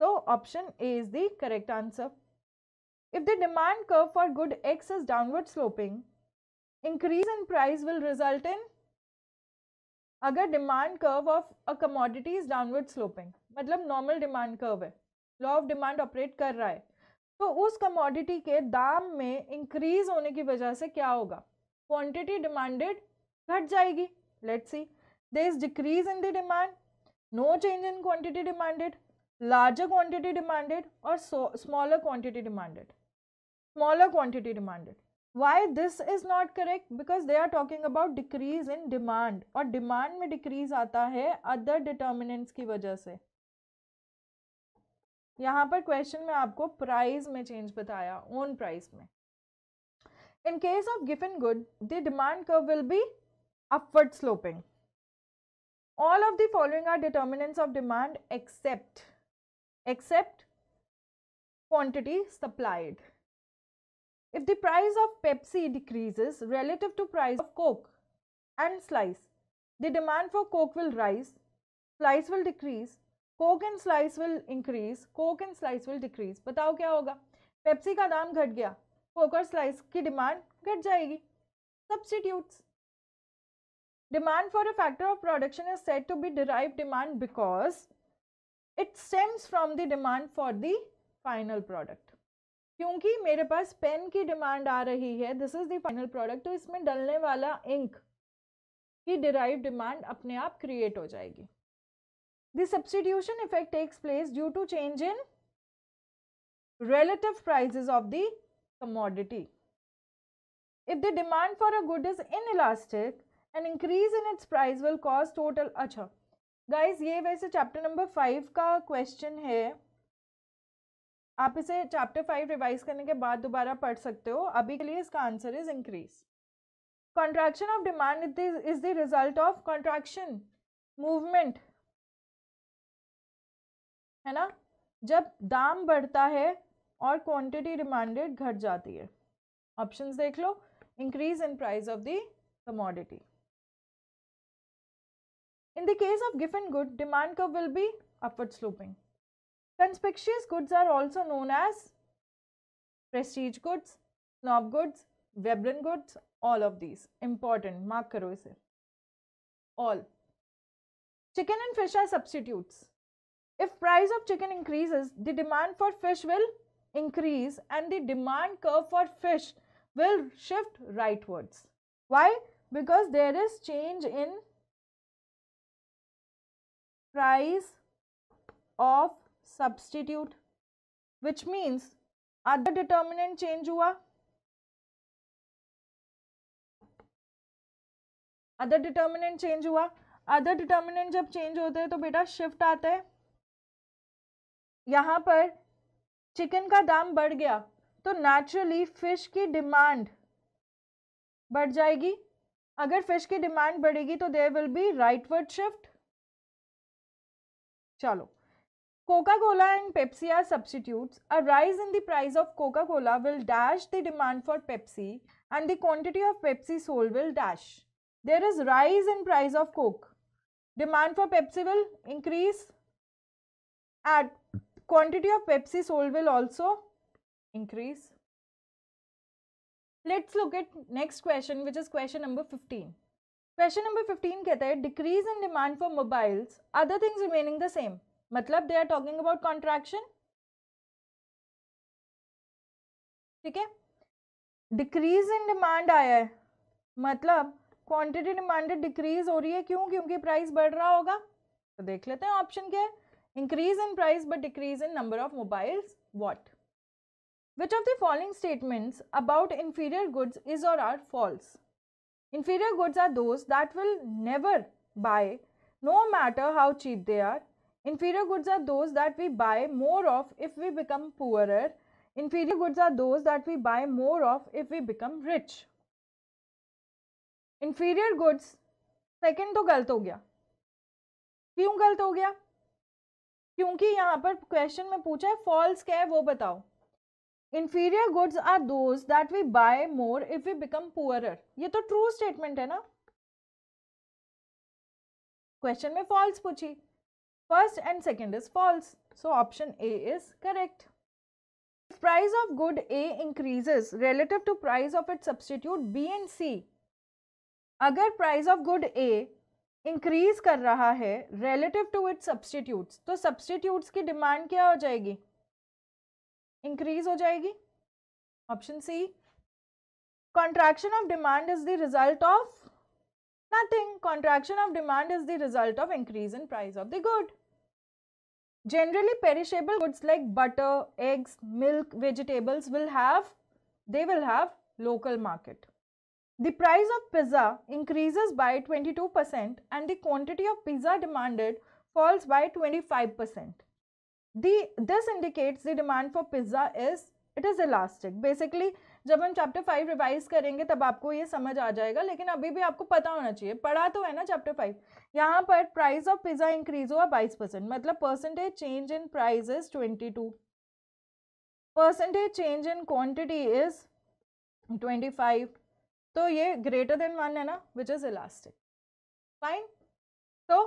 तो option A is the correct answer if the demand curve for good X is downward sloping increase in price will result in अगर demand curve of a commodity is downward sloping मतलब normal demand curve है law of demand operate कर रहा है तो उस commodity के दाम में इंक्रीज होने की वजह से क्या होगा क्वांटिटी डिमांडेड घट जाएगी let see they is decrease in the demand no change in quantity demanded larger quantity demanded और smaller quantity demanded smaller quantity demanded why this is not correct because they are talking about decrease in demand और demand में decrease आता है other determinants की वजह से यहाँ पर क्वेश्चन में आपको प्राइस में चेंज बताया ओन प्राइस में in case of Giffen good the demand curve will be upward sloping all of the following are determinants of demand except except quantity supplied if the price of Pepsi decreases relative to price of Coke and Slice the demand for Coke will rise Slice will decrease Coke and Slice will increase Coke and Slice will decrease बताओ क्या होगा Pepsi का दाम घट गया Coke और slice की demand घट जाएगी substitutes demand for a factor of production is set to be derive demand because it stems from the demand for the final product क्योंकि मेरे पास पेन की डिमांड आ रही है this is the final product तो इसमें डलने वाला इंक की डिराइव डिमांड अपने आप क्रिएट हो जाएगी The substitution effect takes place due to change in relative prices of the commodity. If the demand for a good is inelastic, an increase in its price will cause total अच्छा guys ये वैसे chapter number five का question है आप इसे chapter five revise करने के बाद दोबारा पढ़ सकते हो अभी के लिए इसका answer is increase contraction of demand is the result of contraction movement है ना जब दाम बढ़ता है और क्वांटिटी डिमांडेड घट जाती है ऑप्शन देख लो increase in price of the commodity in the case of Giffen good demand curve will be upward sloping conspicuous goods are also known as prestige goods snob goods Veblen goods all of these important mark करो इसे all chicken and fish are substitutes If price of chicken increases, the demand for fish will increase and the demand curve for fish will shift rightwards. Why? Because there is change in price of substitute which means other determinant change hua. Other determinant change हुआ Other determinant जब change होते हैं तो बेटा shift आता है यहाँ पर चिकन का दाम बढ़ गया तो नेचुरली फिश की डिमांड बढ़ जाएगी अगर फिश की डिमांड बढ़ेगी तो there will be rightward shift चलो Coca Cola and Pepsi are substitutes a rise in the price of Coca Cola will dash the demand for Pepsi and the quantity of Pepsi sold will dash there is rise in price of Coke demand for Pepsi will increase at quantity of Pepsi sold will also increase. Let's look at next question which is question number 15. Question number fifteen कहता है decrease in demand for mobiles other things remaining the same मतलब they are talking about contraction ठीक है decrease in demand आया है मतलब quantity demand decrease हो रही है क्यों क्योंकि प्राइस बढ़ रहा होगा तो देख लेते हैं ऑप्शन क्या है Increase in price but decrease in number of mobiles, what? Which of the following statements about inferior goods is or are false? Inferior goods are those that will never buy no matter how cheap they are. Inferior goods are those that we buy more of if we become poorer. Inferior goods are those that we buy more of if we become rich. Inferior goods, second तो गलत हो गया क्यों गलत हो गया क्योंकि यहाँ पर क्वेश्चन में पूछा है फॉल्स क्या है वो बताओ inferior goods are those that we buy more if we become poorer ये तो ट्रू स्टेटमेंट है ना क्वेश्चन में फॉल्स पूछी first and second is false so option A is correct If price of good A increases relative to price of its substitute B and C, अगर price of good A increase कर रहा है relative to its substitutes तो substitutes की demand क्या हो जाएगी increase हो जाएगी option C contraction of demand is the result of nothing contraction of demand is the result of increase in price of the good generally perishable goods like butter eggs milk vegetables will have they will have local market The price of pizza increases by 22% and the quantity of pizza demanded falls by 25%. The, this indicates the demand for pizza is it is elastic basically जब हम chapter five revise करेंगे तब आपको ये समझ आ जाएगा लेकिन अभी भी आपको पता होना चाहिए पढ़ा तो है ना चैप्टर फाइव यहाँ पर प्राइस ऑफ पिज़्ज़ा इंक्रीज हुआ बाईस परसेंट मतलब percentage change in price is twenty two percentage change in quantity is twenty five तो ये ग्रेटर देन वन है ना विच इज़ इलास्टिक फाइन तो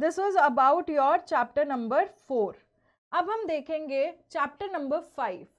this was about your chapter number four अब हम देखेंगे चैप्टर नंबर फाइव